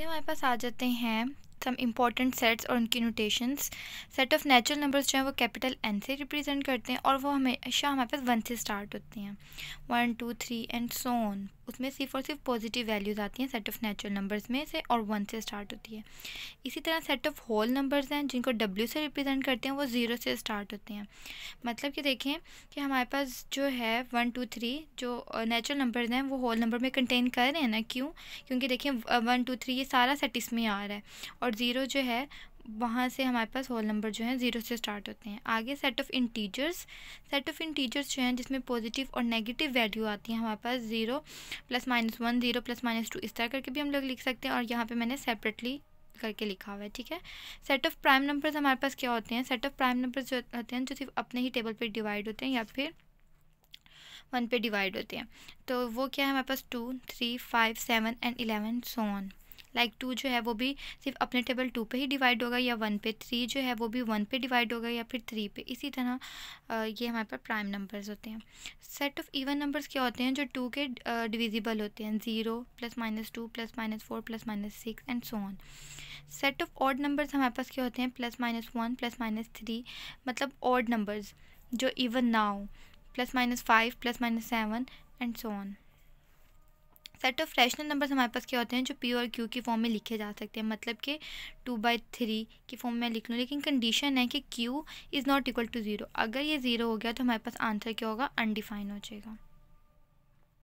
अभी हमारे पास आ जाते हैं सम इम्पॉर्टेंट सेट्स और उनकी notations set of natural numbers जो हैं वो कैपिटल एन से रिप्रेजेंट करते हैं और वो हमेशा हमारे पास वन से स्टार्ट होते हैं one two three and so on उसमें सिर्फ और सिर्फ पॉजिटिव वैल्यूज़ आती हैं सेट ऑफ नेचुरल नंबर्स में से और वन से स्टार्ट होती है इसी तरह सेट ऑफ होल नंबर्स हैं जिनको डब्ल्यू से रिप्रेजेंट करते हैं वो ज़ीरो से स्टार्ट होते हैं मतलब कि देखें कि हमारे पास जो है वन टू थ्री जो नेचुरल नंबर्स हैं वो होल नंबर में कंटेन कर रहे हैं ना क्यों क्योंकि देखें वन टू थ्री ये सारा सेट इसमें आ रहा है और ज़ीरो जो है वहाँ से हमारे पास होल नंबर जो है ज़ीरो से स्टार्ट होते हैं आगे set of integers set of integers जो हैं जिसमें पॉजिटिव और नेगेटिव वैल्यू आती है हमारे पास zero plus minus one zero plus minus two इस तरह करके भी हम लोग लिख सकते हैं और यहाँ पे मैंने सेपरेटली करके लिखा हुआ है ठीक है सेट ऑफ़ प्राइम नंबर्स हमारे पास क्या होते हैं सेट ऑफ़ प्राइम नंबर्स जो होते हैं जो सिर्फ अपने ही टेबल पर डिवाइड होते हैं या फिर वन पे डिवाइड होते हैं तो वो क्या है हमारे पास two three five seven and eleven so on like two जो है वो भी सिर्फ अपने टेबल टू पे ही डिवाइड होगा या वन पे थ्री जो है वो भी वन पे डिवाइड होगा या फिर थ्री पे इसी तरह ये हमारे पास प्राइम नंबर्स होते हैं सेट ऑफ इवन नंबर्स क्या होते हैं जो टू के डिविजिबल होते हैं zero plus minus two plus minus four plus minus six and so on set of odd numbers हमारे पास क्या होते हैं plus minus one plus minus three मतलब ऑड नंबर्स जो इवन ना हो plus minus five plus minus seven and so on set of rational numbers हमारे पास क्या होते हैं जो पी और क्यू की फॉर्म में लिखे जा सकते हैं मतलब कि टू बाई थ्री की फॉर्म में लिख लूँ लेकिन कंडीशन है कि Q is not equal to zero अगर ये ज़ीरो हो गया तो हमारे पास आंसर क्या होगा अनडिफाइन हो जाएगा